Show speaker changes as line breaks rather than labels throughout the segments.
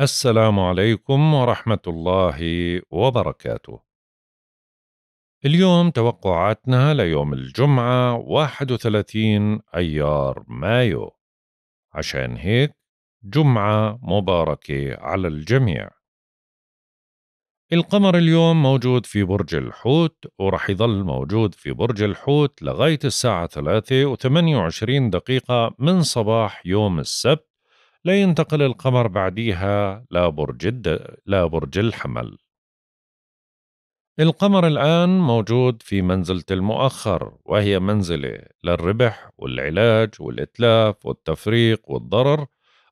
السلام عليكم ورحمة الله وبركاته. اليوم توقعاتنا ليوم الجمعة 31 أيار مايو، عشان هيك جمعة مباركة على الجميع. القمر اليوم موجود في برج الحوت ورح يظل موجود في برج الحوت لغاية الساعة 3 و28 دقيقة من صباح يوم السبت لا ينتقل القمر بعديها لا برج, الد... لا برج الحمل القمر الآن موجود في منزلة المؤخر وهي منزلة للربح والعلاج والإتلاف والتفريق والضرر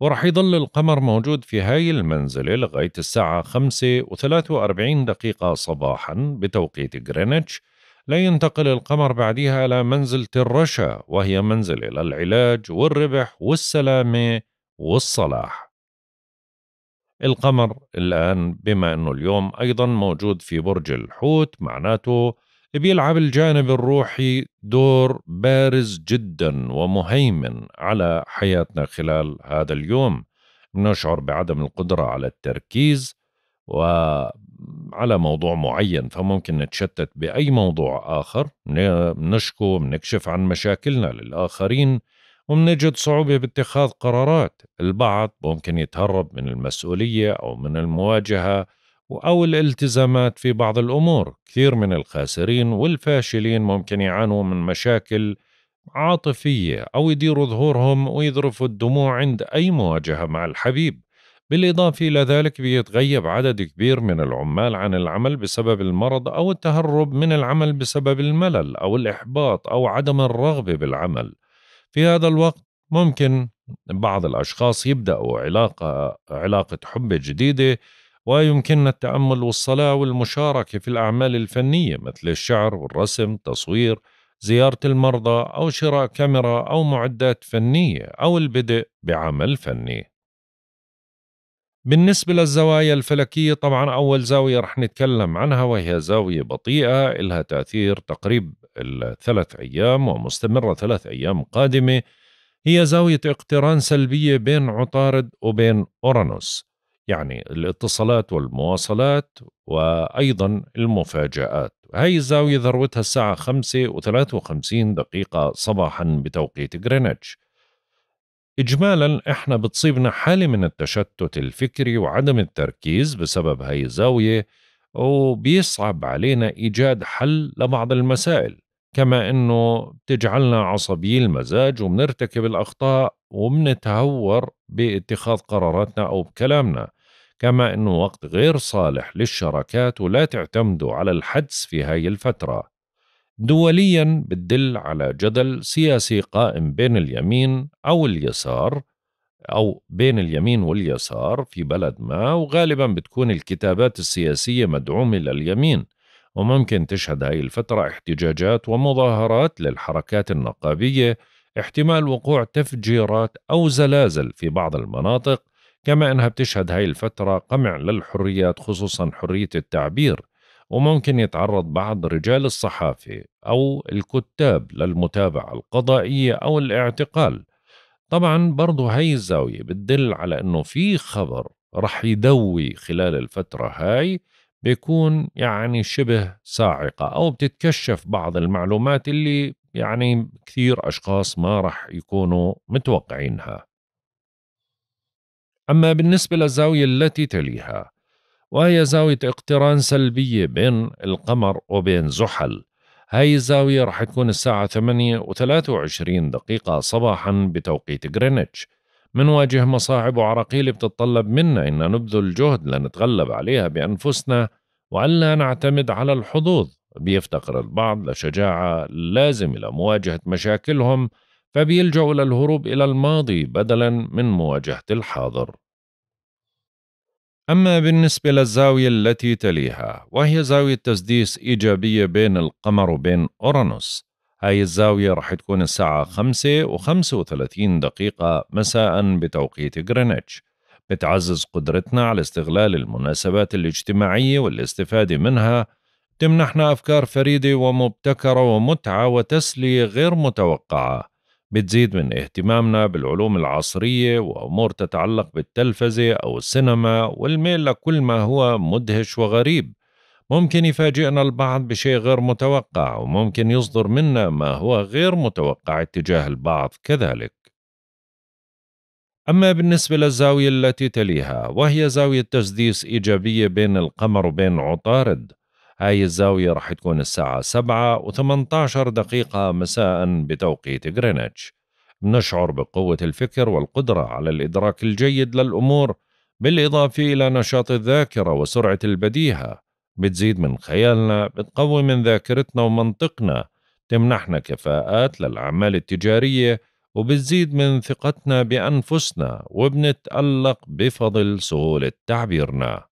ورح يضل القمر موجود في هاي المنزلة لغاية الساعة 5 و43 دقيقة صباحا بتوقيت غرينتش لا ينتقل القمر بعدها إلى منزلة الرشا وهي منزلة للعلاج والربح والسلامة والصلاح القمر الآن بما أنه اليوم أيضا موجود في برج الحوت معناته بيلعب الجانب الروحي دور بارز جدا ومهيمن على حياتنا خلال هذا اليوم نشعر بعدم القدرة على التركيز وعلى موضوع معين فممكن نتشتت بأي موضوع آخر نشكو نكشف عن مشاكلنا للآخرين ومنجد صعوبة باتخاذ قرارات البعض ممكن يتهرب من المسؤولية أو من المواجهة أو الالتزامات في بعض الأمور كثير من الخاسرين والفاشلين ممكن يعانوا من مشاكل عاطفية أو يديروا ظهورهم ويذرفوا الدموع عند أي مواجهة مع الحبيب بالإضافة إلى ذلك بيتغيب عدد كبير من العمال عن العمل بسبب المرض أو التهرب من العمل بسبب الملل أو الإحباط أو عدم الرغبة بالعمل في هذا الوقت ممكن بعض الأشخاص يبدأوا علاقة علاقة حب جديدة ويمكننا التأمل والصلاة والمشاركة في الأعمال الفنية مثل الشعر والرسم تصوير زيارة المرضى أو شراء كاميرا أو معدات فنية أو البدء بعمل فني بالنسبة للزوايا الفلكية طبعا أول زاوية رح نتكلم عنها وهي زاوية بطيئة إلها تأثير تقريب الثلاث أيام ومستمرة ثلاث أيام قادمة هي زاوية اقتران سلبية بين عطارد وبين أورانوس يعني الاتصالات والمواصلات وأيضا المفاجآت هاي الزاوية ذروتها الساعة 5 و53 دقيقة صباحا بتوقيت غرينتش إجمالا إحنا بتصيبنا حالة من التشتت الفكري وعدم التركيز بسبب هاي الزاوية وبيصعب علينا إيجاد حل لبعض المسائل كما انه بتجعلنا عصبي المزاج وبنرتكب الاخطاء وبنتهور باتخاذ قراراتنا او بكلامنا كما انه وقت غير صالح للشراكات ولا تعتمدوا على الحدس في هاي الفتره دوليا بتدل على جدل سياسي قائم بين اليمين او اليسار او بين اليمين واليسار في بلد ما وغالبا بتكون الكتابات السياسيه مدعومه لليمين وممكن تشهد هاي الفترة احتجاجات ومظاهرات للحركات النقابية احتمال وقوع تفجيرات أو زلازل في بعض المناطق كما أنها بتشهد هاي الفترة قمع للحريات خصوصا حرية التعبير وممكن يتعرض بعض رجال الصحافة أو الكتاب للمتابعة القضائية أو الاعتقال طبعا برضو هاي الزاوية بتدل على أنه في خبر رح يدوي خلال الفترة هاي بيكون يعني شبه صاعقة أو بتتكشف بعض المعلومات اللي يعني كثير أشخاص ما رح يكونوا متوقعينها أما بالنسبة للزاوية التي تليها وهي زاوية اقتران سلبية بين القمر وبين زحل هاي الزاوية رح تكون الساعة 8 و 23 دقيقة صباحا بتوقيت غرينتش منواجه مصاعب وعراقيل بتتطلب منا إن نبذل جهد لنتغلب عليها بأنفسنا وألا نعتمد على الحظوظ بيفتقر البعض لشجاعة لازم لمواجهة مشاكلهم فبيلجأوا للهروب إلى الماضي بدلا من مواجهة الحاضر أما بالنسبة للزاوية التي تليها وهي زاوية تسديس إيجابية بين القمر وبين أورانوس هاي الزاوية راح تكون الساعة 5 و35 دقيقة مساء بتوقيت غرينتش بتعزز قدرتنا على استغلال المناسبات الاجتماعية والاستفادة منها تمنحنا أفكار فريدة ومبتكرة ومتعة وتسلية غير متوقعة بتزيد من اهتمامنا بالعلوم العصرية وأمور تتعلق بالتلفزة أو السينما والميل لكل ما هو مدهش وغريب ممكن يفاجئنا البعض بشيء غير متوقع وممكن يصدر منا ما هو غير متوقع اتجاه البعض كذلك أما بالنسبة للزاوية التي تليها وهي زاوية تسديس إيجابية بين القمر وبين عطارد هاي الزاوية رح تكون الساعة سبعة وثمنتاشر دقيقة مساء بتوقيت غرينتش نشعر بقوة الفكر والقدرة على الإدراك الجيد للأمور بالإضافة إلى نشاط الذاكرة وسرعة البديهة بتزيد من خيالنا بتقوي من ذاكرتنا ومنطقنا تمنحنا كفاءات للأعمال التجارية وبتزيد من ثقتنا بأنفسنا وبنتألق بفضل سهولة تعبيرنا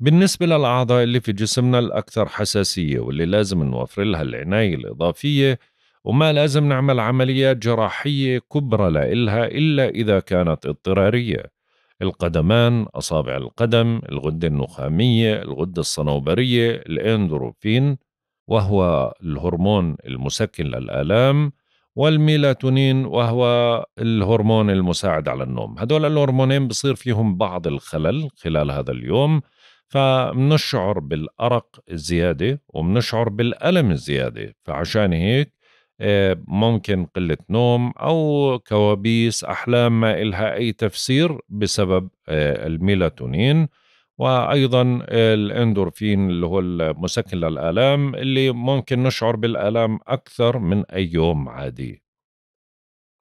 بالنسبة للأعضاء اللي في جسمنا الأكثر حساسية واللي لازم نوفر لها العناية الإضافية وما لازم نعمل عمليات جراحية كبرى لإلها إلا إذا كانت اضطرارية القدمان أصابع القدم الغدة النخامية الغدة الصنوبرية الأندروفين وهو الهرمون المسكن للآلام والميلاتونين وهو الهرمون المساعد على النوم هدول الهرمونين بصير فيهم بعض الخلل خلال هذا اليوم فمنشعر بالأرق الزيادة ومنشعر بالألم الزيادة فعشان هيك آه، ممكن قلة نوم أو كوابيس أحلام ما إلها أي تفسير بسبب آه، الميلاتونين وأيضا الأندورفين اللي هو المسكن للآلام اللي ممكن نشعر بالآلام أكثر من أي يوم عادي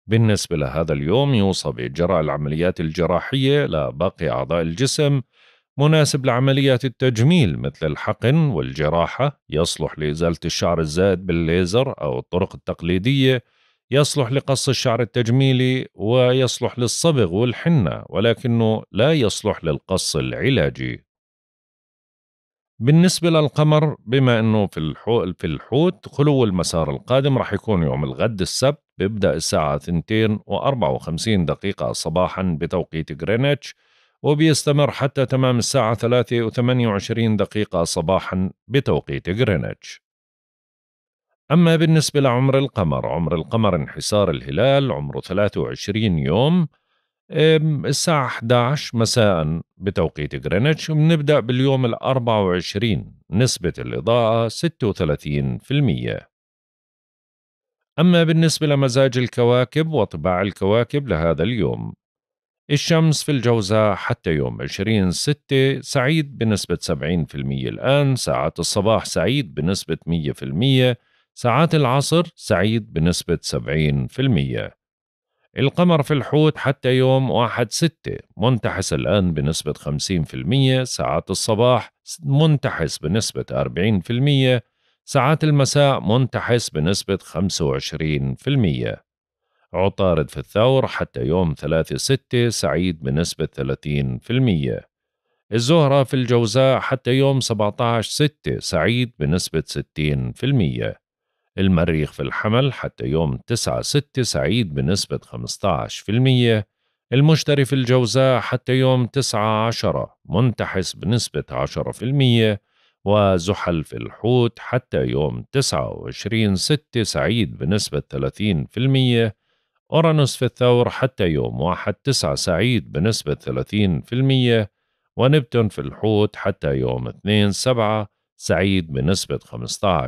بالنسبة لهذا اليوم يوصى بإجراء العمليات الجراحية لباقي أعضاء الجسم مناسب لعمليات التجميل مثل الحقن والجراحة يصلح لإزالة الشعر الزائد بالليزر أو الطرق التقليدية يصلح لقص الشعر التجميلي ويصلح للصبغ والحنة ولكنه لا يصلح للقص العلاجي بالنسبة للقمر بما أنه في, الحو... في الحوت خلو المسار القادم راح يكون يوم الغد السبت بيبدأ الساعة 2 و54 دقيقة صباحا بتوقيت غرينتش وبيستمر حتى تمام الساعة 3 و 28 دقيقة صباحا بتوقيت غرينتش أما بالنسبة لعمر القمر عمر القمر انحسار الهلال عمره 23 يوم الساعة 11 مساء بتوقيت غرينتش بنبدأ باليوم ال 24 نسبة الإضاءة 36% أما بالنسبة لمزاج الكواكب وطباع الكواكب لهذا اليوم الشمس في الجوزاء حتى يوم 20 6 سعيد بنسبة 70% الآن ساعات الصباح سعيد بنسبة 100% ساعات العصر سعيد بنسبة 70% القمر في الحوت حتى يوم 1 6 منتحس الآن بنسبة 50% ساعات الصباح منتحس بنسبة 40% ساعات المساء منتحس بنسبة 25% عطارد في الثور حتى يوم 3/6 سعيد بنسبة 30% الزهرة في الجوزاء حتى يوم 17/6 سعيد بنسبة 60% المريخ في الحمل حتى يوم 9/6 سعيد بنسبة 15% المشتري في الجوزاء حتى يوم 9/10 منتحس بنسبة 10% وزحل في الحوت حتى يوم 29/6 سعيد بنسبة المية أورانوس في الثور حتى يوم واحد تسعة سعيد بنسبة ثلاثين في المية ونبتون في الحوت حتى يوم اثنين سبعة سعيد بنسبة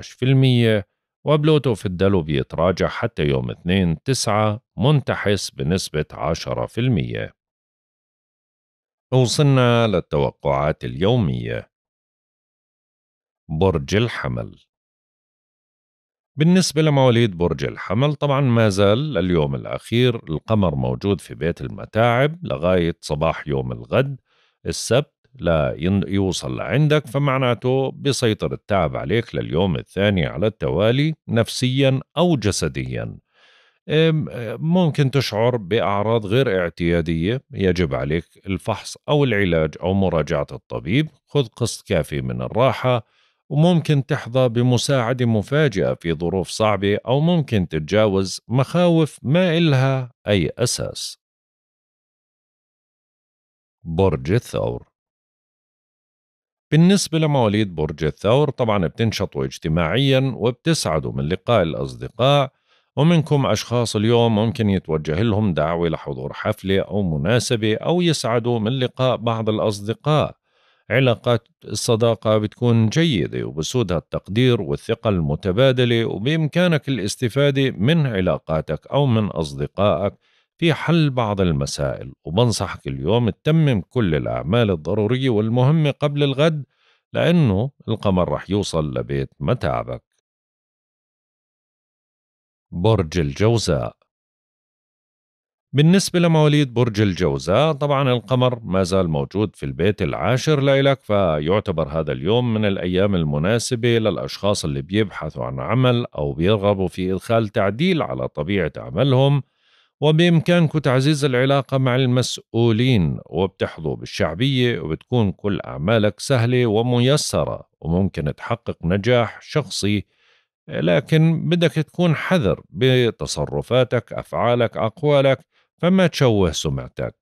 في المية وبلوتو في الدلو بيتراجع حتى يوم اثنين تسعة منتحس بنسبة عشرة في المية
وصلنا للتوقعات اليومية برج الحمل بالنسبة لمواليد برج
الحمل طبعا ما زال لليوم الأخير القمر موجود في بيت المتاعب لغاية صباح يوم الغد السبت لا يوصل لعندك فمعناته بيسيطر التعب عليك لليوم الثاني على التوالي نفسيا أو جسديا ممكن تشعر بأعراض غير اعتيادية يجب عليك الفحص أو العلاج أو مراجعة الطبيب خذ قسط كافي من الراحة وممكن تحظى بمساعدة مفاجئة في ظروف صعبة أو ممكن
تتجاوز مخاوف ما إلها أي أساس برج الثور بالنسبة لمواليد
برج الثور طبعا بتنشطوا اجتماعيا وبتسعدوا من لقاء الأصدقاء ومنكم أشخاص اليوم ممكن يتوجه لهم دعوة لحضور حفلة أو مناسبة أو يسعدوا من لقاء بعض الأصدقاء علاقات الصداقة بتكون جيدة وبسودها التقدير والثقة المتبادلة وبإمكانك الاستفادة من علاقاتك أو من أصدقائك في حل بعض المسائل وبنصحك اليوم تتمم كل الأعمال الضرورية والمهمة قبل الغد لأنه
القمر رح يوصل لبيت متاعبك برج الجوزاء بالنسبة لمواليد برج الجوزاء
طبعا القمر ما زال موجود في البيت العاشر لإلك فيعتبر هذا اليوم من الأيام المناسبة للأشخاص اللي بيبحثوا عن عمل أو بيرغبوا في إدخال تعديل على طبيعة عملهم وبإمكانك تعزيز العلاقة مع المسؤولين وبتحظوا بالشعبية وبتكون كل أعمالك سهلة وميسرة وممكن تحقق نجاح شخصي لكن بدك تكون حذر
بتصرفاتك أفعالك أقوالك فما تشوه سمعتك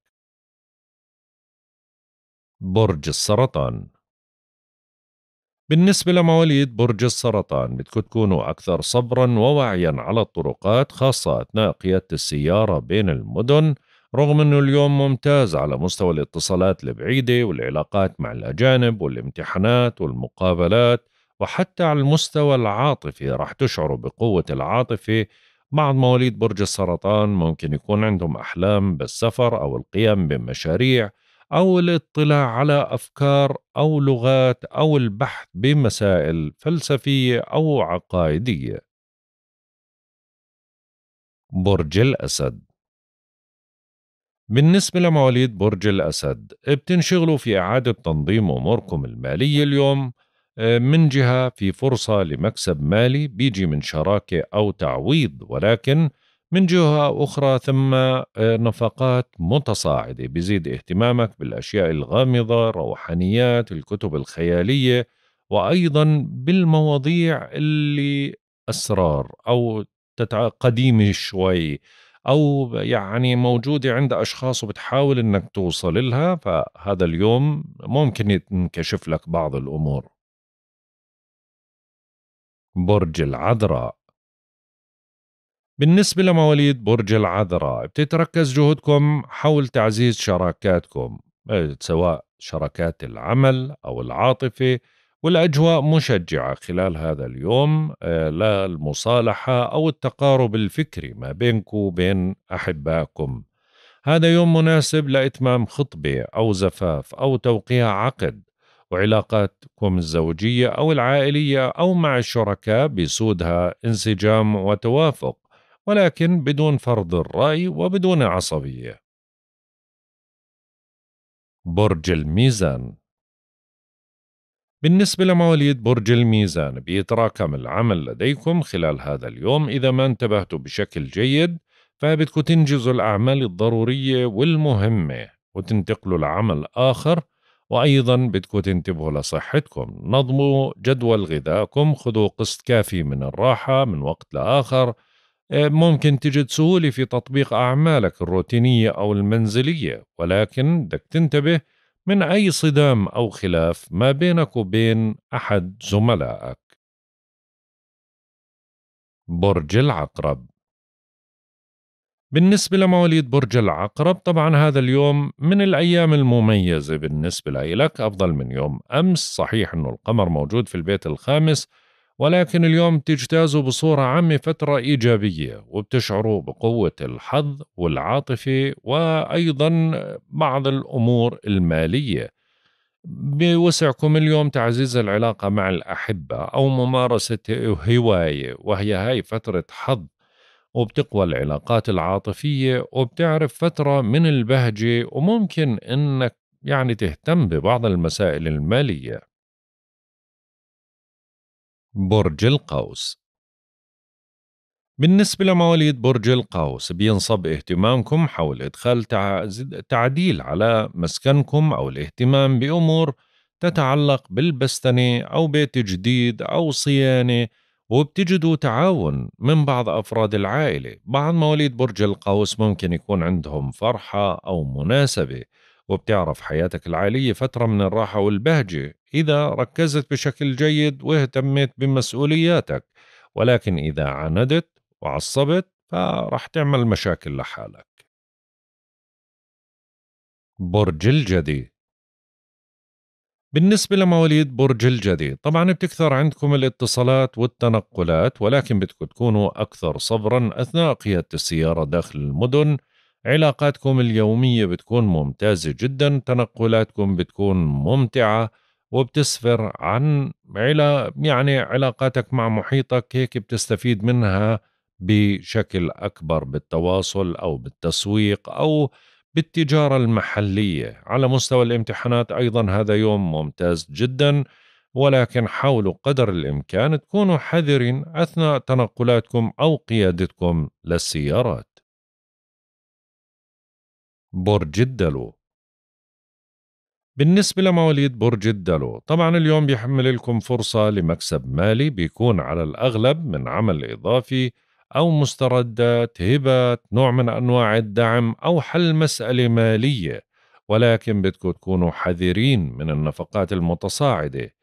برج السرطان بالنسبة لمواليد برج السرطان بدكم تكونوا أكثر صبرا ووعيا على
الطرقات خاصة أثناء قيادة السيارة بين المدن رغم أنه اليوم ممتاز على مستوى الاتصالات البعيدة والعلاقات مع الأجانب والامتحانات والمقابلات وحتى على المستوى العاطفي رح تشعروا بقوة العاطفة بعض مواليد برج السرطان ممكن يكون عندهم أحلام بالسفر أو القيام بمشاريع أو الاطلاع على أفكار أو لغات أو البحث
بمسائل فلسفية أو عقائدية. برج الأسد بالنسبة لمواليد
برج الأسد بتنشغلوا في إعادة تنظيم أموركم المالية اليوم من جهة في فرصة لمكسب مالي بيجي من شراكة أو تعويض ولكن من جهة أخرى ثم آه، نفقات متصاعدة بزيد اهتمامك بالأشياء الغامضة روحانيات الكتب الخيالية وأيضا بالمواضيع اللي أسرار أو قديمة شوي أو يعني موجودة عند أشخاص وبتحاول أنك
توصل لها فهذا اليوم ممكن ينكشف لك بعض الأمور برج العذراء بالنسبة لمواليد برج العذراء بتتركز جهودكم حول تعزيز
شراكاتكم آه، سواء شراكات العمل أو العاطفة والأجواء مشجعة خلال هذا اليوم آه، للمصالحة أو التقارب الفكري ما بينكم وبين أحبائكم هذا يوم مناسب لإتمام خطبة أو زفاف أو توقيع عقد وعلاقاتكم الزوجية أو العائلية أو مع الشركاء بسودها انسجام وتوافق
ولكن بدون فرض الرأي وبدون عصبية برج الميزان بالنسبة
لمواليد برج الميزان بيتراكم العمل لديكم خلال هذا اليوم إذا ما انتبهتوا بشكل جيد فبدكم تنجزوا الأعمال الضرورية والمهمة وتنتقلوا لعمل آخر وأيضا بدكم تنتبهوا لصحتكم نظموا جدول غذائكم خذوا قسط كافي من الراحة من وقت لآخر آه، ممكن تجد سهولة في تطبيق أعمالك الروتينية أو المنزلية ولكن بدك تنتبه من أي صدام أو خلاف ما بينك وبين
أحد زملائك برج العقرب بالنسبة لمواليد برج العقرب طبعا هذا اليوم
من الأيام المميزة بالنسبة لإلك أفضل من يوم أمس صحيح أنه القمر موجود في البيت الخامس ولكن اليوم تجتازوا بصورة عامة فترة إيجابية وبتشعروا بقوة الحظ والعاطفة وأيضا بعض الأمور المالية بوسعكم اليوم تعزيز العلاقة مع الأحبة أو ممارسة هواية وهي هاي فترة حظ وبتقوى العلاقات العاطفية وبتعرف فترة من البهجة وممكن
إنك يعني تهتم ببعض المسائل المالية برج القوس بالنسبة لمواليد برج القوس بينصب اهتمامكم حول إدخال تعديل
على مسكنكم أو الاهتمام بأمور تتعلق بالبستنة أو بيت جديد أو صيانة وبتجدوا تعاون من بعض أفراد العائلة بعض مواليد برج القوس ممكن يكون عندهم فرحة أو مناسبة وبتعرف حياتك العائلية فترة من الراحة والبهجة إذا ركزت بشكل جيد واهتميت بمسؤولياتك ولكن إذا عندت وعصبت
فرح تعمل مشاكل لحالك برج الجدي بالنسبة لمواليد برج الجدي
طبعا بتكثر عندكم الاتصالات والتنقلات ولكن بدكم تكونوا أكثر صبرا أثناء قيادة السيارة داخل المدن علاقاتكم اليومية بتكون ممتازة جدا تنقلاتكم بتكون ممتعة وبتسفر عن علا يعني علاقاتك مع محيطك هيك بتستفيد منها بشكل أكبر بالتواصل أو بالتسويق أو بالتجارة المحلية على مستوى الامتحانات أيضا هذا يوم ممتاز جدا ولكن حاولوا قدر الإمكان تكونوا حذرين أثناء تنقلاتكم أو قيادتكم
للسيارات برج الدلو بالنسبة لمواليد برج الدلو طبعا اليوم بيحمل لكم
فرصة لمكسب مالي بيكون على الأغلب من عمل إضافي أو مستردات هبات نوع من أنواع الدعم أو حل مسألة مالية ولكن بدكم تكونوا حذرين من النفقات المتصاعدة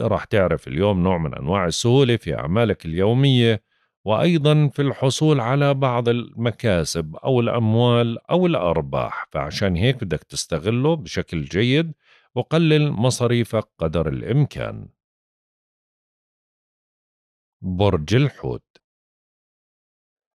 رح تعرف اليوم نوع من أنواع السهولة في أعمالك اليومية وأيضا في الحصول على بعض المكاسب أو الأموال أو الأرباح فعشان هيك بدك
تستغله بشكل جيد وقلل مصاريفك قدر الإمكان برج الحوت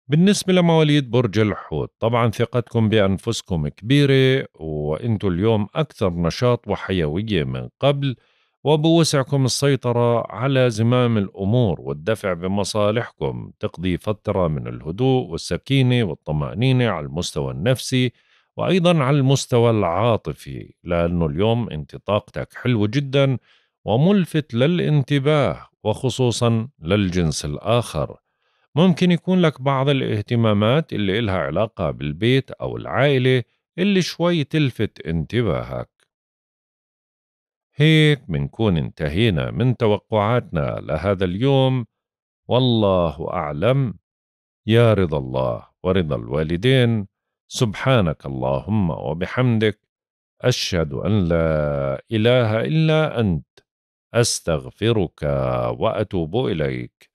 بالنسبة لمواليد برج الحوت طبعا ثقتكم بأنفسكم كبيرة
وأنتوا اليوم أكثر نشاط وحيوية من قبل وبوسعكم السيطرة على زمام الأمور والدفع بمصالحكم تقضي فترة من الهدوء والسكينة والطمأنينة على المستوى النفسي وأيضا على المستوى العاطفي لأنه اليوم أنت طاقتك حلوة جدا وملفت للانتباه وخصوصا للجنس الآخر ممكن يكون لك بعض الاهتمامات اللي إلها علاقة بالبيت أو العائلة اللي شوي تلفت انتباهك هيك منكون انتهينا من توقعاتنا لهذا اليوم والله أعلم يا رضا الله ورضا الوالدين سبحانك اللهم وبحمدك أشهد أن لا إله إلا أنت أستغفرك
وأتوب إليك